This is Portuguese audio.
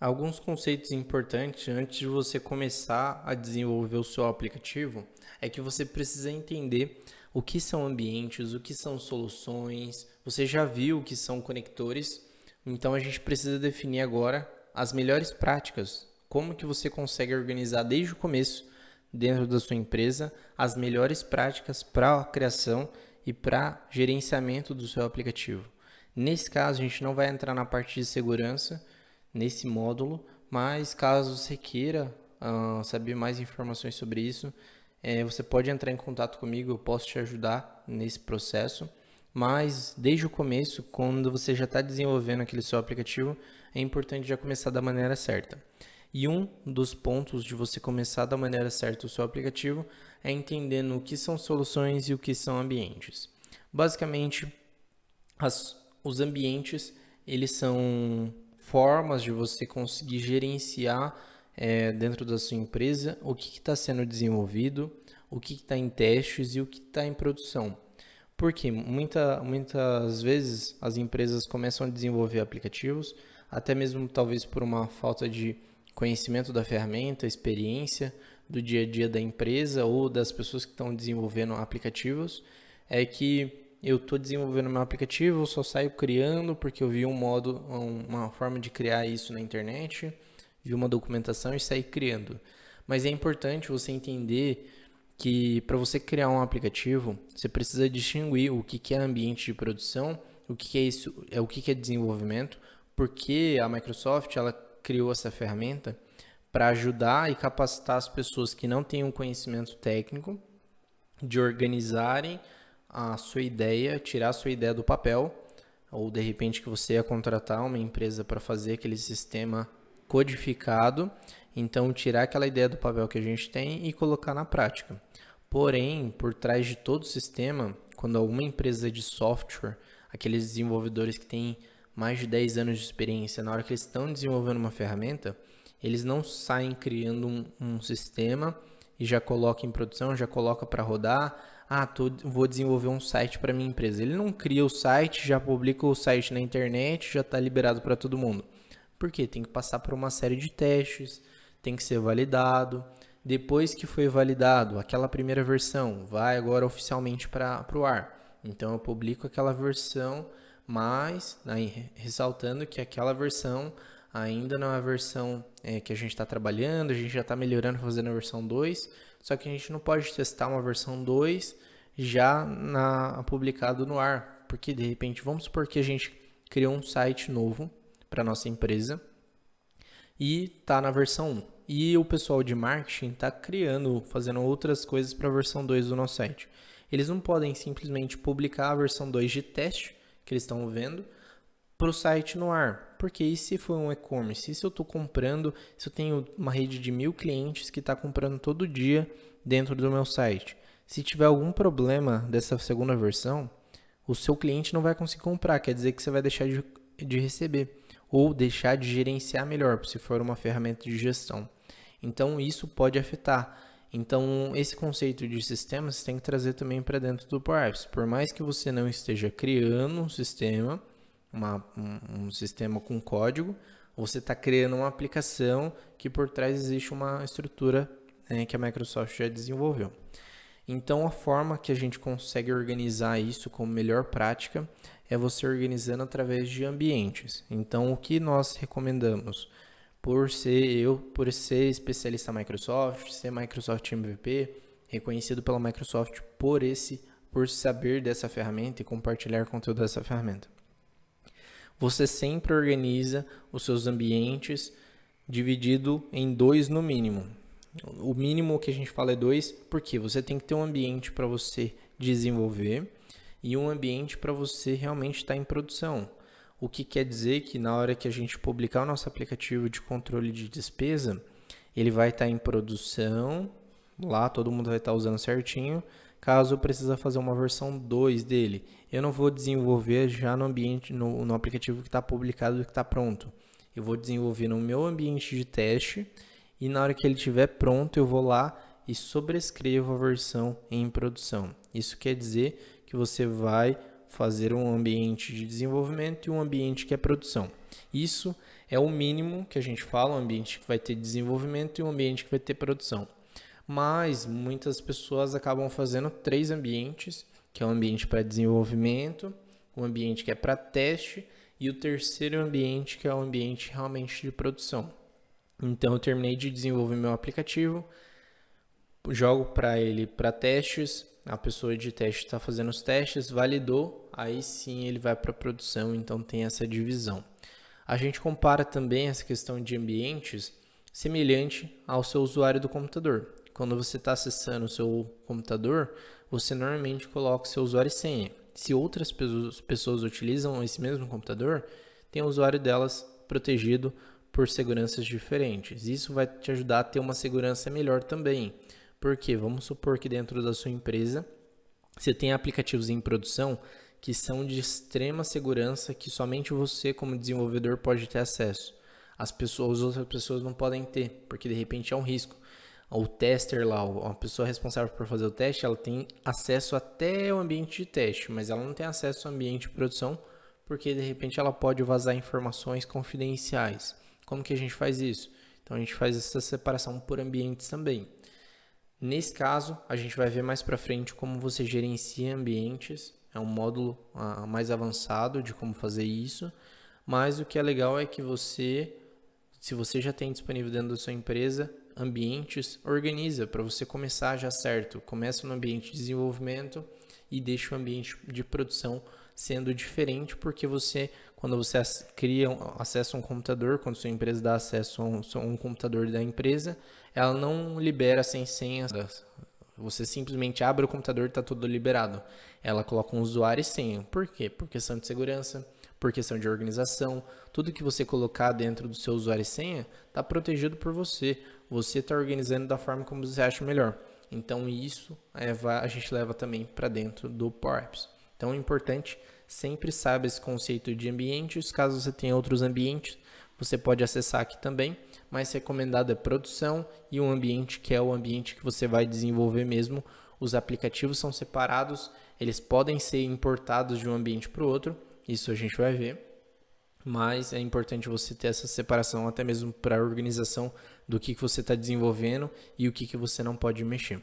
Alguns conceitos importantes antes de você começar a desenvolver o seu aplicativo é que você precisa entender o que são ambientes, o que são soluções. Você já viu o que são conectores, então a gente precisa definir agora as melhores práticas, como que você consegue organizar desde o começo dentro da sua empresa as melhores práticas para a criação e para gerenciamento do seu aplicativo. Nesse caso, a gente não vai entrar na parte de segurança, nesse módulo, mas caso você queira uh, saber mais informações sobre isso, é, você pode entrar em contato comigo, eu posso te ajudar nesse processo. Mas desde o começo, quando você já está desenvolvendo aquele seu aplicativo, é importante já começar da maneira certa. E um dos pontos de você começar da maneira certa o seu aplicativo é entendendo o que são soluções e o que são ambientes. Basicamente, as, os ambientes eles são formas de você conseguir gerenciar é, dentro da sua empresa o que está sendo desenvolvido, o que está em testes e o que está em produção. Porque muita, muitas vezes as empresas começam a desenvolver aplicativos, até mesmo talvez por uma falta de conhecimento da ferramenta, experiência do dia a dia da empresa ou das pessoas que estão desenvolvendo aplicativos, é que eu estou desenvolvendo meu aplicativo, só saio criando porque eu vi um modo, uma forma de criar isso na internet, vi uma documentação e saí criando. Mas é importante você entender que para você criar um aplicativo, você precisa distinguir o que, que é ambiente de produção, o que, que é isso, é o que, que é desenvolvimento, porque a Microsoft ela criou essa ferramenta para ajudar e capacitar as pessoas que não têm um conhecimento técnico de organizarem a sua ideia, tirar a sua ideia do papel, ou de repente que você ia contratar uma empresa para fazer aquele sistema codificado, então tirar aquela ideia do papel que a gente tem e colocar na prática. Porém, por trás de todo o sistema, quando alguma empresa de software, aqueles desenvolvedores que têm mais de 10 anos de experiência, na hora que eles estão desenvolvendo uma ferramenta, eles não saem criando um, um sistema e já coloca em produção, já coloca para rodar, ah, tô, vou desenvolver um site para minha empresa. Ele não cria o site, já publica o site na internet, já está liberado para todo mundo. Por quê? Tem que passar por uma série de testes, tem que ser validado. Depois que foi validado, aquela primeira versão vai agora oficialmente para o ar. Então eu publico aquela versão, mas aí, ressaltando que aquela versão ainda não é a versão é, que a gente está trabalhando, a gente já está melhorando, fazendo a versão 2 só que a gente não pode testar uma versão 2 já na, publicado no ar, porque de repente, vamos supor que a gente criou um site novo para nossa empresa e está na versão 1. E o pessoal de marketing está criando, fazendo outras coisas para a versão 2 do nosso site. Eles não podem simplesmente publicar a versão 2 de teste que eles estão vendo para o site no ar. Porque e se foi um e-commerce? E se eu estou comprando, se eu tenho uma rede de mil clientes que está comprando todo dia dentro do meu site? Se tiver algum problema dessa segunda versão, o seu cliente não vai conseguir comprar, quer dizer que você vai deixar de, de receber ou deixar de gerenciar melhor, se for uma ferramenta de gestão. Então, isso pode afetar. Então, esse conceito de sistemas tem que trazer também para dentro do Power Apps. Por mais que você não esteja criando um sistema, uma, um, um sistema com código, ou você está criando uma aplicação que por trás existe uma estrutura né, que a Microsoft já desenvolveu. Então, a forma que a gente consegue organizar isso como melhor prática é você organizando através de ambientes. Então, o que nós recomendamos? Por ser eu, por ser especialista Microsoft, ser Microsoft MVP, reconhecido pela Microsoft por esse, por saber dessa ferramenta e compartilhar conteúdo dessa ferramenta você sempre organiza os seus ambientes dividido em dois no mínimo. O mínimo que a gente fala é dois, porque você tem que ter um ambiente para você desenvolver e um ambiente para você realmente estar tá em produção. O que quer dizer que na hora que a gente publicar o nosso aplicativo de controle de despesa, ele vai estar tá em produção, lá todo mundo vai estar tá usando certinho, caso eu precisa fazer uma versão 2 dele. Eu não vou desenvolver já no ambiente, no, no aplicativo que está publicado e que está pronto. Eu vou desenvolver no meu ambiente de teste e na hora que ele estiver pronto eu vou lá e sobrescrevo a versão em produção. Isso quer dizer que você vai fazer um ambiente de desenvolvimento e um ambiente que é produção. Isso é o mínimo que a gente fala, um ambiente que vai ter desenvolvimento e um ambiente que vai ter produção mas muitas pessoas acabam fazendo três ambientes, que é o um ambiente para desenvolvimento, o um ambiente que é para teste e o terceiro ambiente que é o um ambiente realmente de produção. Então eu terminei de desenvolver meu aplicativo, jogo para ele para testes, a pessoa de teste está fazendo os testes, validou, aí sim ele vai para produção, então tem essa divisão. A gente compara também essa questão de ambientes semelhante ao seu usuário do computador. Quando você está acessando o seu computador, você normalmente coloca o seu usuário e senha. Se outras pessoas utilizam esse mesmo computador, tem o usuário delas protegido por seguranças diferentes. Isso vai te ajudar a ter uma segurança melhor também. Porque vamos supor que dentro da sua empresa você tem aplicativos em produção que são de extrema segurança que somente você como desenvolvedor pode ter acesso. As pessoas, as outras pessoas não podem ter, porque de repente é um risco o tester lá, a pessoa responsável por fazer o teste, ela tem acesso até o ambiente de teste, mas ela não tem acesso ao ambiente de produção, porque de repente ela pode vazar informações confidenciais. Como que a gente faz isso? Então a gente faz essa separação por ambientes também. Nesse caso, a gente vai ver mais para frente como você gerencia ambientes, é um módulo ah, mais avançado de como fazer isso, mas o que é legal é que você, se você já tem disponível dentro da sua empresa, ambientes, organiza para você começar já certo. Começa no ambiente de desenvolvimento e deixa o ambiente de produção sendo diferente, porque você, quando você cria acesso a um computador, quando sua empresa dá acesso a um, a um computador da empresa, ela não libera sem senha. Você simplesmente abre o computador e está tudo liberado. Ela coloca um usuário e senha. Por quê? Por questão de segurança, por questão de organização. Tudo que você colocar dentro do seu usuário e senha está protegido por você você está organizando da forma como você acha melhor. Então isso é, a gente leva também para dentro do Power Apps. Então é importante sempre saber esse conceito de ambientes. Caso você tenha outros ambientes, você pode acessar aqui também, mas recomendado é produção e um ambiente que é o ambiente que você vai desenvolver mesmo. Os aplicativos são separados, eles podem ser importados de um ambiente para o outro, isso a gente vai ver mas é importante você ter essa separação até mesmo para a organização do que, que você está desenvolvendo e o que, que você não pode mexer.